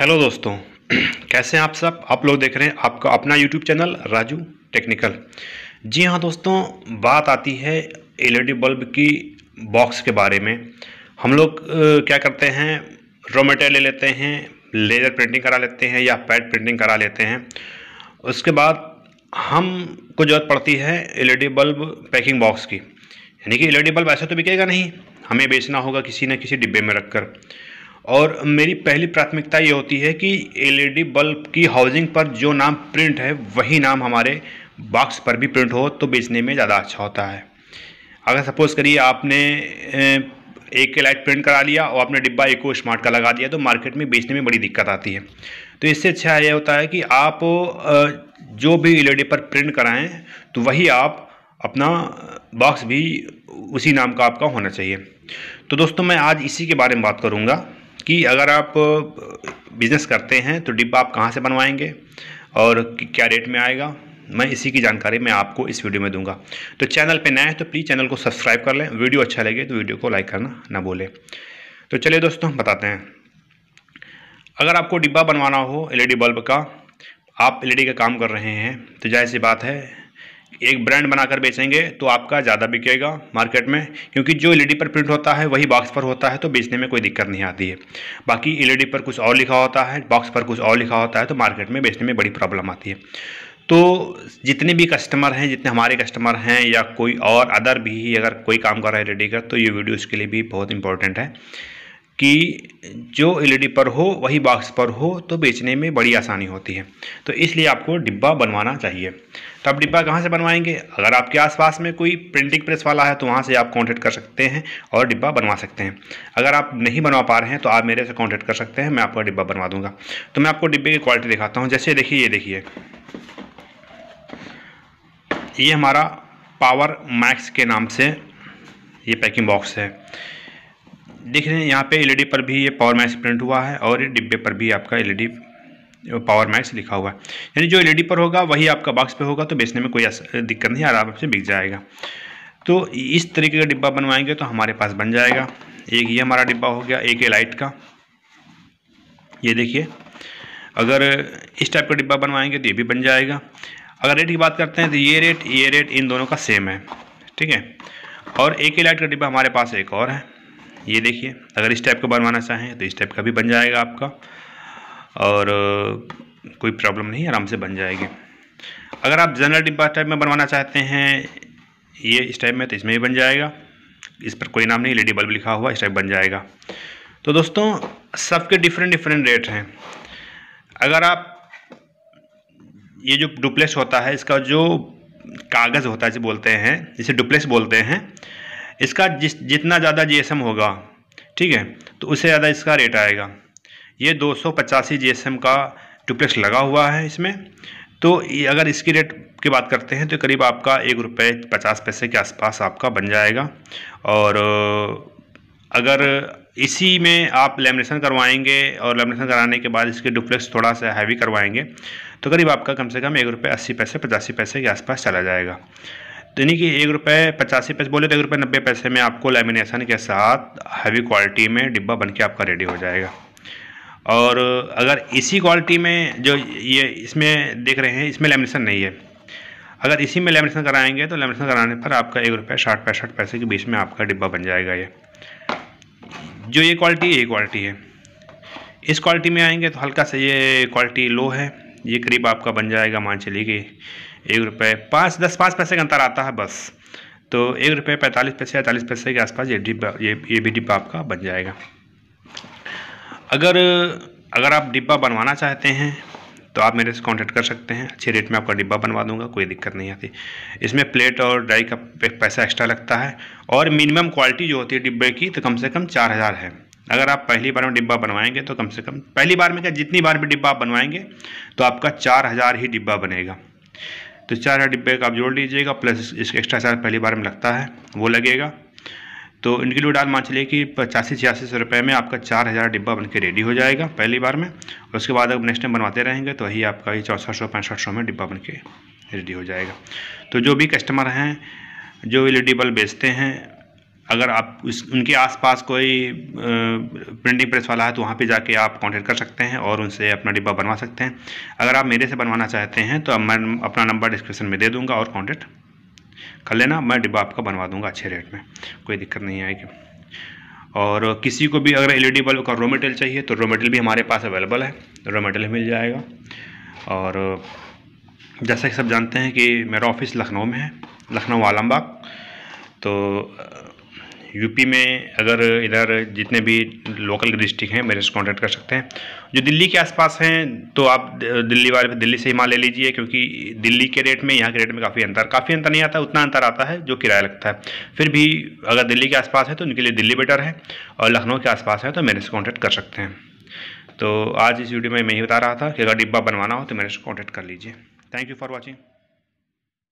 hello दोस्तों कैसे हैं आप सब आप लोग देख रहे हैं आपका अपना यूट्यूब चैनल राजू टेक्निकल जी हाँ दोस्तों बात आती है एलईडी बल्ब की बॉक्स के बारे में हम लोग क्या करते हैं रॉ मटेरियल ले लेते हैं लेज़र प्रिंटिंग करा लेते हैं या पैड प्रिंटिंग करा लेते हैं उसके बाद हमको ज़रूरत पड़ती है एल बल्ब पैकिंग बॉक्स की यानी कि एल बल्ब ऐसे तो बिकेगा नहीं हमें बेचना होगा किसी न किसी डिब्बे में रखकर और मेरी पहली प्राथमिकता ये होती है कि एलईडी बल्ब की हाउसिंग पर जो नाम प्रिंट है वही नाम हमारे बॉक्स पर भी प्रिंट हो तो बेचने में ज़्यादा अच्छा होता है अगर सपोज़ करिए आपने एक के लाइट प्रिंट करा लिया और आपने डिब्बा इको स्मार्ट का लगा दिया तो मार्केट में बेचने में बड़ी दिक्कत आती है तो इससे अच्छा यह होता है कि आप जो भी एल पर प्रिंट कराएँ तो वही आप अपना बॉक्स भी उसी नाम का आपका होना चाहिए तो दोस्तों मैं आज इसी के बारे में बात करूँगा कि अगर आप बिज़नेस करते हैं तो डिब्बा आप कहाँ से बनवाएंगे और क्या रेट में आएगा मैं इसी की जानकारी मैं आपको इस वीडियो में दूंगा तो चैनल पे नया है तो प्लीज़ चैनल को सब्सक्राइब कर लें वीडियो अच्छा लगे तो वीडियो को लाइक करना ना बोले तो चलिए दोस्तों बताते हैं अगर आपको डिब्बा बनवाना हो एलईडी बल्ब का आप एलईडी का काम कर रहे हैं तो जाहिर सी बात है एक ब्रांड बनाकर बेचेंगे तो आपका ज़्यादा बिकेगा मार्केट में क्योंकि जो एलईडी e पर प्रिंट होता है वही बॉक्स पर होता है तो बेचने में कोई दिक्कत नहीं आती है बाकी एलईडी e पर कुछ और लिखा होता है बॉक्स पर कुछ और लिखा होता है तो मार्केट में बेचने में बड़ी प्रॉब्लम आती है तो जितने भी कस्टमर हैं जितने हमारे कस्टमर हैं या कोई और अदर भी अगर कोई काम कर रहा है एल e का तो ये वीडियो इसके लिए भी बहुत इंपॉर्टेंट है कि जो एलईडी e पर हो वही बॉक्स पर हो तो बेचने में बड़ी आसानी होती है तो इसलिए आपको डिब्बा बनवाना चाहिए तो आप डिब्बा कहाँ से बनवाएंगे अगर आपके आसपास में कोई प्रिंटिंग प्रेस वाला है तो वहाँ से आप कॉन्टेक्ट कर सकते हैं और डिब्बा बनवा सकते हैं अगर आप नहीं बनवा पा रहे हैं तो आप मेरे से कॉन्टेक्ट कर सकते हैं मैं आपका डिब्बा बनवा दूंगा तो मैं आपको डिब्बे की क्वालिटी दिखाता हूँ जैसे देखिए ये देखिए ये हमारा पावर मैक्स के नाम से ये पैकिंग बॉक्स है देख रहे हैं यहाँ पे एलईडी e पर भी ये पावर मैक्स प्रिंट हुआ है और डिब्बे पर भी आपका एलईडी पावर मैक्स लिखा हुआ है यानी जो एलईडी e पर होगा वही आपका बॉक्स पे होगा तो बेचने में कोई दिक्कत नहीं आराम से बिक जाएगा तो इस तरीके का डिब्बा बनवाएंगे तो हमारे पास बन जाएगा एक ये हमारा डिब्बा हो गया एक ये लाइट का ये देखिए अगर इस टाइप का डिब्बा बनवाएंगे तो ये भी बन जाएगा अगर रेट की बात करते हैं तो ये रेट ये रेट इन दोनों का सेम है ठीक है और एक ही लाइट का डिब्बा हमारे पास एक और है ये देखिए अगर इस टाइप का बनवाना चाहें तो इस टाइप का भी बन जाएगा आपका और कोई प्रॉब्लम नहीं आराम से बन जाएगी अगर आप जनरल डिब्बा टाइप में बनवाना चाहते हैं ये इस टाइप में तो इसमें भी बन जाएगा इस पर कोई नाम नहीं लेडी बल्ब लिखा हुआ इस टाइप बन जाएगा तो दोस्तों सबके डिफरेंट डिफरेंट रेट हैं अगर आप ये जो डुप्लेक्स होता है इसका जो कागज़ होता है जो बोलते हैं जिसे डुप्लेक्स बोलते हैं इसका जिस जितना ज़्यादा जी होगा ठीक है तो उससे ज़्यादा इसका रेट आएगा ये दो सौ का डुप्लेक्स लगा हुआ है इसमें तो अगर इसकी रेट की बात करते हैं तो करीब आपका एक रुपये पचास पैसे के आसपास आपका बन जाएगा और अगर इसी में आप लेमिनेशन करवाएंगे और लेमिनेशन कराने के बाद इसके डुप्लेक्स थोड़ा सा हैवी करवाएंगे तो करीब आपका कम से कम एक रुपये अस्सी पैसे पचासी पैसे के आसपास चला जाएगा तो यानी कि एक रुपये पचासी पैसे बोले तो एक रुपये नब्बे पैसे में आपको लेमिनेशन के साथ हैवी क्वालिटी में डिब्बा बन के आपका रेडी हो जाएगा और अगर इसी क्वालिटी में जो ये इसमें देख रहे हैं इसमें लेमिनेशन नहीं है अगर इसी में लेमिनेशन कराएंगे तो लेमिनेशन कराने पर आपका एक रुपये साठ पैंसठ पैसे के बीच में आपका डिब्बा बन जाएगा ये जो ये क्वालिटी है ये क्वालिटी है इस क्वालिटी में आएंगे तो हल्का सा ये क्वालिटी लो है ये करीब आपका बन जाएगा मान चलिए कि एक रुपये पाँच दस पाँच पैसे का अंतर आता है बस तो एक रुपये पैंतालीस पैसे या चालीस पैसे के आसपास ये डिब्बा ये ये भी डिब्बा आपका बन जाएगा अगर अगर आप डिब्बा बनवाना चाहते हैं तो आप मेरे से कॉन्टेक्ट कर सकते हैं अच्छे रेट में आपका डिब्बा बनवा दूंगा कोई दिक्कत नहीं आती इसमें प्लेट और डाई का पैसा एक्स्ट्रा लगता है और मिनिमम क्वालिटी जो होती है डिब्बे की तो कम से कम चार हज़ार है अगर आप पहली बार में डिब्बा बनवाएंगे तो कम से कम पहली बार में क्या जितनी बार भी डिब्बा आप बनवाएंगे तो आपका चार हज़ार ही डिब्बा बनेगा तो चार हज़ार डिब्बे का आप जोड़ लीजिएगा प्लस इसके एक्स्ट्रा चार्ज पहली बार में लगता है वो लगेगा तो इनके लिए डाल मान चलिए कि पचासी छियासी सौ रुपये में आपका चार हज़ार डिब्बा बन के रेडी हो जाएगा पहली बार में और उसके बाद अब नेक्स्ट टाइम बनवाते रहेंगे तो वही आपका ये चौंसठ सौ पैंसठ सौ में डिब्बा बन के रेडी हो जाएगा तो जो भी कस्टमर हैं जो एल ई बल्ब बेचते हैं अगर आप उस उनके आसपास कोई प्रिंटिंग प्रेस वाला है तो वहाँ पे जाके आप कांटेक्ट कर सकते हैं और उनसे अपना डिब्बा बनवा सकते हैं अगर आप मेरे से बनवाना चाहते हैं तो मैं अपना नंबर डिस्क्रिप्शन में दे दूँगा और कांटेक्ट कर लेना मैं डिब्बा आपका बनवा दूँगा अच्छे रेट में कोई दिक्कत नहीं आएगी और किसी को भी अगर एलईडी बल्ब का रो मटेरियल चाहिए तो रो मेटेरियल भी हमारे पास अवेलेबल है रो मटेरियल मिल जाएगा और जैसा कि सब जानते हैं कि मेरा ऑफिस लखनऊ में है लखनऊ आलमबाग तो यूपी में अगर इधर जितने भी लोकल डिस्ट्रिक्ट हैं मेरे से कॉन्टैक्ट कर सकते हैं जो दिल्ली के आसपास हैं तो आप दिल्ली वाले दिल्ली से ही माल ले लीजिए क्योंकि दिल्ली के रेट में यहाँ के रेट में काफ़ी अंतर काफ़ी अंतर नहीं आता उतना अंतर आता है जो किराया लगता है फिर भी अगर दिल्ली के आसपास है तो उनके लिए दिल्ली बेटर है और लखनऊ के आसपास है तो मेरे से कॉन्टैक्ट कर सकते हैं तो आज इस वीडियो में मैं यही बता रहा था कि अगर डिब्बा बनवाना हो तो मेरे से कॉन्टैक्ट कर लीजिए थैंक यू फॉर वॉचिंग